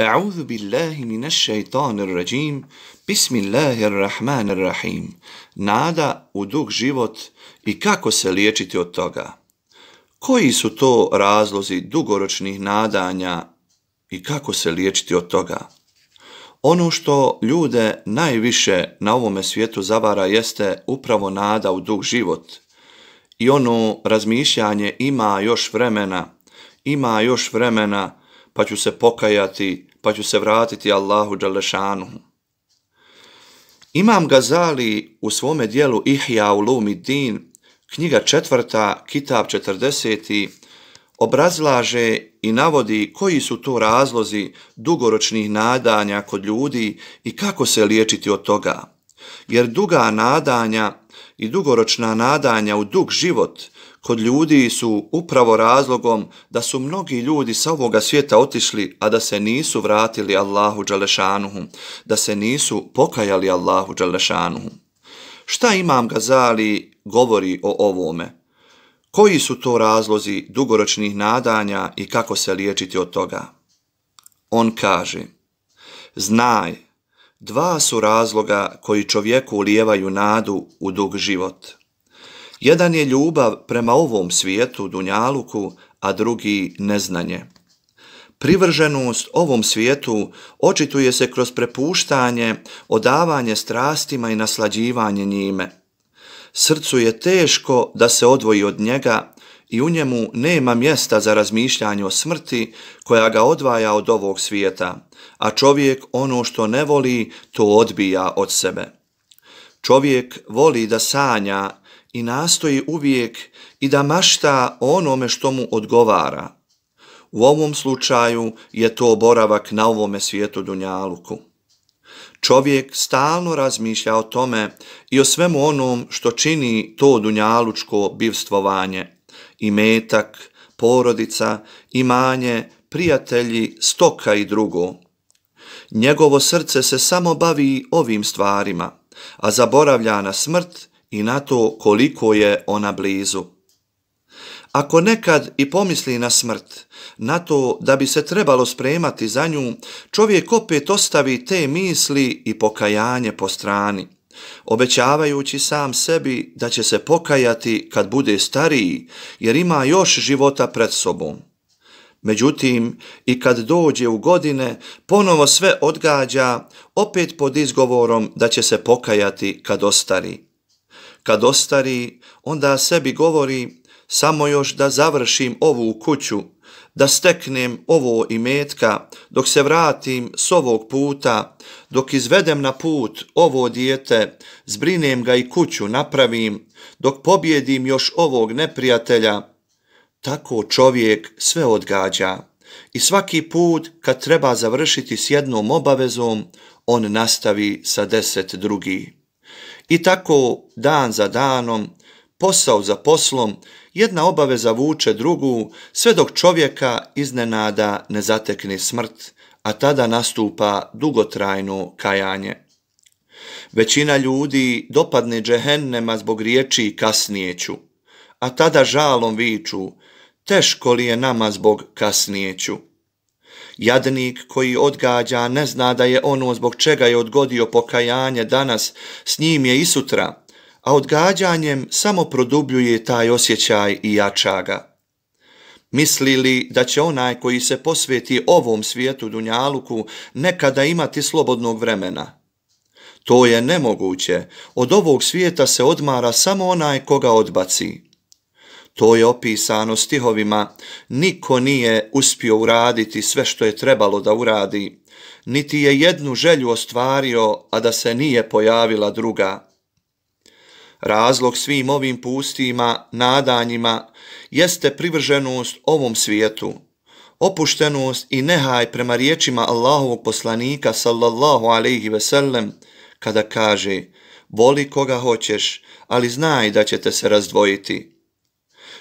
أعوذ بالله من الشيطان الرجيم بسم الله الرحمن الرحيم نادا u dug život i kako se liječiti od toga koji su to razlozi dugoročnih nadanja i kako se liječiti od toga ono što ljude najviše na ovome svijetu zavara jeste upravo nada u dug život i ono razmišljanje ima još vremena ima još vremena pa ću se pokajati pa ću se vratiti Allahu Đalešanu. Imam Gazali u svome dijelu Ihja u Lumi Din, knjiga četvrta, kitab 40. obrazlaže i navodi koji su to razlozi dugoročnih nadanja kod ljudi i kako se liječiti od toga. Jer duga nadanja i dugoročna nadanja u dug život – kod ljudi su upravo razlogom da su mnogi ljudi sa ovoga svijeta otišli, a da se nisu vratili Allahu Đalešanuhu, da se nisu pokajali Allahu Đalešanuhu. Šta Imam Gazali govori o ovome? Koji su to razlozi dugoročnih nadanja i kako se liječiti od toga? On kaže, znaj, dva su razloga koji čovjeku ulijevaju nadu u dug život – Jedan je ljubav prema ovom svijetu, Dunjaluku, a drugi neznanje. Privrženost ovom svijetu očituje se kroz prepuštanje, odavanje strastima i naslađivanje njime. Srcu je teško da se odvoji od njega i u njemu nema mjesta za razmišljanje o smrti koja ga odvaja od ovog svijeta, a čovjek ono što ne voli to odbija od sebe. Čovjek voli da sanja i nastoji uvijek i da mašta onome što mu odgovara. U ovom slučaju je to boravak na ovome svijetu Dunjaluku. Čovjek stalno razmišlja o tome i o svemu onom što čini to dunjalučko bivstvovanje, i metak, porodica, imanje, prijatelji, stoka i drugo. Njegovo srce se samo bavi ovim stvarima – a zaboravlja na smrt i na to koliko je ona blizu. Ako nekad i pomisli na smrt, na to da bi se trebalo spremati za nju, čovjek opet ostavi te misli i pokajanje po strani, obećavajući sam sebi da će se pokajati kad bude stariji, jer ima još života pred sobom. Međutim, i kad dođe u godine, ponovo sve odgađa, opet pod izgovorom da će se pokajati kad ostari. Kad ostari, onda sebi govori, samo još da završim ovu kuću, da steknem ovo imetka, dok se vratim s ovog puta, dok izvedem na put ovo dijete, zbrinem ga i kuću napravim, dok pobjedim još ovog neprijatelja, Tako čovjek sve odgađa i svaki put kad treba završiti s jednom obavezom, on nastavi sa deset drugi. I tako dan za danom, posao za poslom, jedna obaveza vuče drugu, sve dok čovjeka iznenada ne zatekne smrt, a tada nastupa dugotrajno kajanje. Većina ljudi dopadne džehennema zbog riječi kasnijeću, a tada žalom viču, teško li je nama zbog kasnijeću. Jadnik koji odgađa ne zna da je ono zbog čega je odgodio pokajanje danas, s njim je i sutra, a odgađanjem samo produbljuje taj osjećaj i jačaga. Misli li da će onaj koji se posveti ovom svijetu Dunjaluku nekada imati slobodnog vremena? To je nemoguće, od ovog svijeta se odmara samo onaj koga odbaci – To je opisano stihovima, niko nije uspio uraditi sve što je trebalo da uradi, niti je jednu želju ostvario, a da se nije pojavila druga. Razlog svim ovim pustima, nadanjima, jeste privrženost ovom svijetu, opuštenost i nehaj prema riječima Allahovog poslanika sallallahu alaihi ve sellem, kada kaže, voli koga hoćeš, ali znaj da ćete se razdvojiti.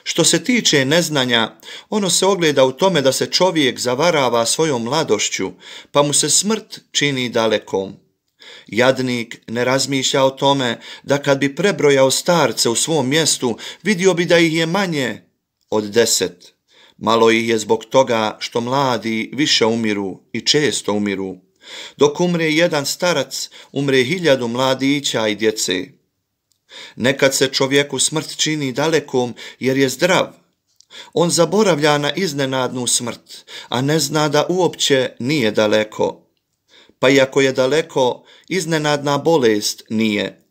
Što se tiče neznanja, ono se ogleda u tome da se čovjek zavarava svojom mladošću, pa mu se smrt čini dalekom. Jadnik ne razmišlja o tome da kad bi prebrojao starce u svom mjestu, vidio bi da ih je manje od deset. Malo ih je zbog toga što mladi više umiru i često umiru. Dok umre jedan starac, umre hiljadu mladića i djece. Nekad se čovjeku smrt čini dalekom jer je zdrav. On zaboravlja na iznenadnu smrt, a ne zna da uopće nije daleko. Pa iako je daleko, iznenadna bolest nije.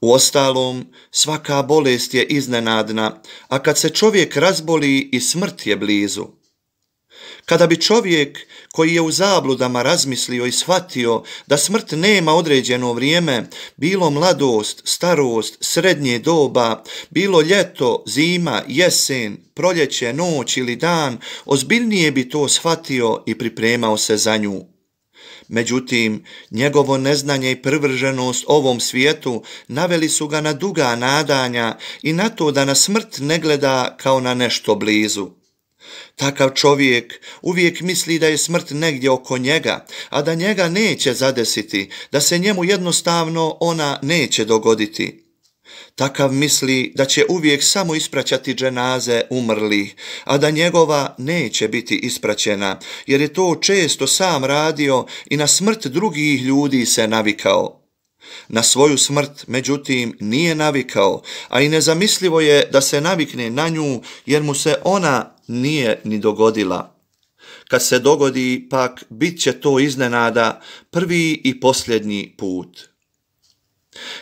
U ostalom, svaka bolest je iznenadna, a kad se čovjek razboli i smrt je blizu. Kada bi čovjek koji je u zabludama razmislio i shvatio da smrt nema određeno vrijeme, bilo mladost, starost, srednje doba, bilo ljeto, zima, jesen, proljeće, noć ili dan, ozbiljnije bi to shvatio i pripremao se za nju. Međutim, njegovo neznanje i prvrženost ovom svijetu naveli su ga na duga nadanja i na to da na smrt ne gleda kao na nešto blizu. Takav čovjek uvijek misli da je smrt negdje oko njega, a da njega neće zadesiti, da se njemu jednostavno ona neće dogoditi. Takav misli da će uvijek samo ispraćati dženaze umrlih, a da njegova neće biti ispraćena, jer je to često sam radio i na smrt drugih ljudi se navikao. Na svoju smrt, međutim, nije navikao, a i nezamislivo je da se navikne na nju, jer mu se ona nije ni dogodila. Kad se dogodi, pak bit će to iznenada prvi i posljednji put.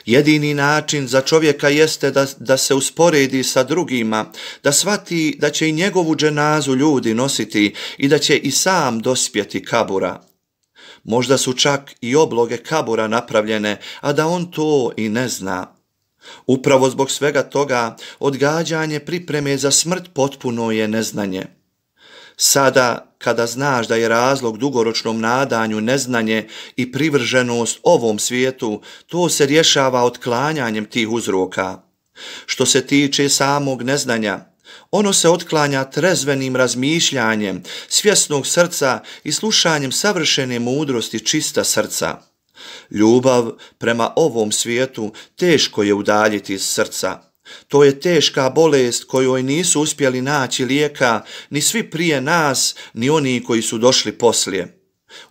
Jedini način za čovjeka jeste da, da se usporedi sa drugima, da svati da će i njegovu dženazu ljudi nositi i da će i sam dospjeti kabura. Možda su čak i obloge kabura napravljene, a da on to i ne zna. Upravo zbog svega toga odgađanje pripreme za smrt potpuno je neznanje. Sada, kada znaš da je razlog dugoročnom nadanju neznanje i privrženost ovom svijetu, to se rješava otklanjanjem tih uzroka. Što se tiče samog neznanja, ono se otklanja trezvenim razmišljanjem, svjesnog srca i slušanjem savršene mudrosti čista srca. Ljubav prema ovom svijetu teško je udaljiti iz srca. To je teška bolest kojoj nisu uspjeli naći lijeka ni svi prije nas, ni oni koji su došli poslije.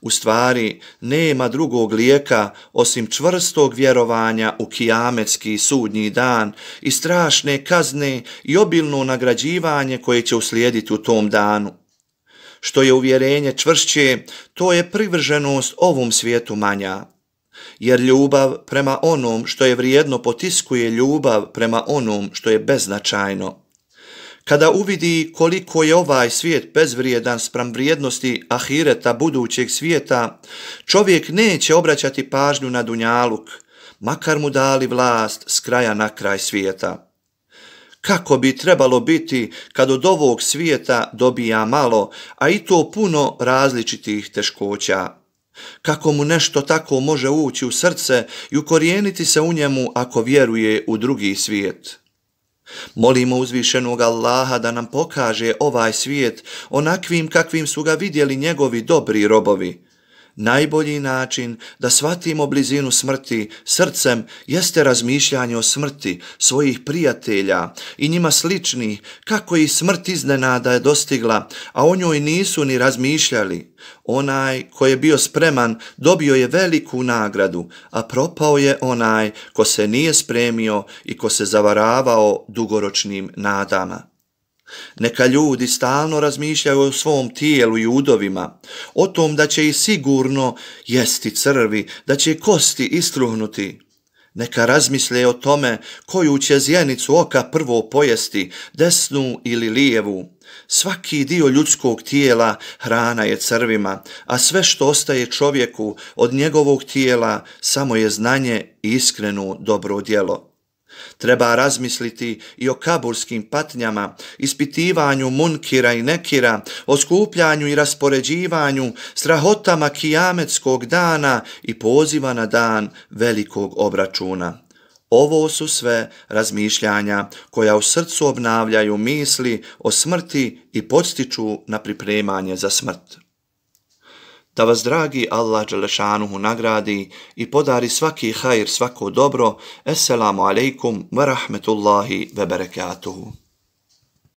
U stvari, nema drugog lijeka osim čvrstog vjerovanja u kijametski sudnji dan i strašne kazne i obilno nagrađivanje koje će uslijediti u tom danu. Što je uvjerenje čvršće, to je privrženost ovom svijetu manja jer ljubav prema onom što je vrijedno potiskuje ljubav prema onom što je beznačajno. Kada uvidi koliko je ovaj svijet bezvrijedan sprem vrijednosti ahireta budućeg svijeta, čovjek neće obraćati pažnju na dunjaluk, makar mu dali vlast s kraja na kraj svijeta. Kako bi trebalo biti kad od ovog svijeta dobija malo, a i to puno različitih teškoća? Kako mu nešto tako može ući u srce i ukorijeniti se u njemu ako vjeruje u drugi svijet? Molimo uzvišenog Allaha da nam pokaže ovaj svijet onakvim kakvim su ga vidjeli njegovi dobri robovi, Najbolji način da shvatimo blizinu smrti srcem jeste razmišljanje o smrti svojih prijatelja i njima sličnih kako i smrt iznenada je dostigla, a o njoj nisu ni razmišljali. Onaj ko je bio spreman dobio je veliku nagradu, a propao je onaj ko se nije spremio i ko se zavaravao dugoročnim nadama. Neka ljudi stalno razmišljaju o svom tijelu i udovima, o tom da će i sigurno jesti crvi, da će kosti istruhnuti. Neka razmisle o tome koju će zjenicu oka prvo pojesti, desnu ili lijevu. Svaki dio ljudskog tijela hrana je crvima, a sve što ostaje čovjeku od njegovog tijela samo je znanje i iskreno dobro djelo. 1. Treba razmisliti i o kaburskim patnjama, ispitivanju munkira i nekira, o skupljanju i raspoređivanju, strahotama kijametskog dana i poziva na dan velikog obračuna. Ovo su sve razmišljanja koja u srcu obnavljaju misli o smrti i podstiču na pripremanje za smrt da vas dragi Allah Đelešanuhu nagradi i podari svaki hajr, svako dobro. Esselamu alaikum wa rahmetullahi wa barakatuhu.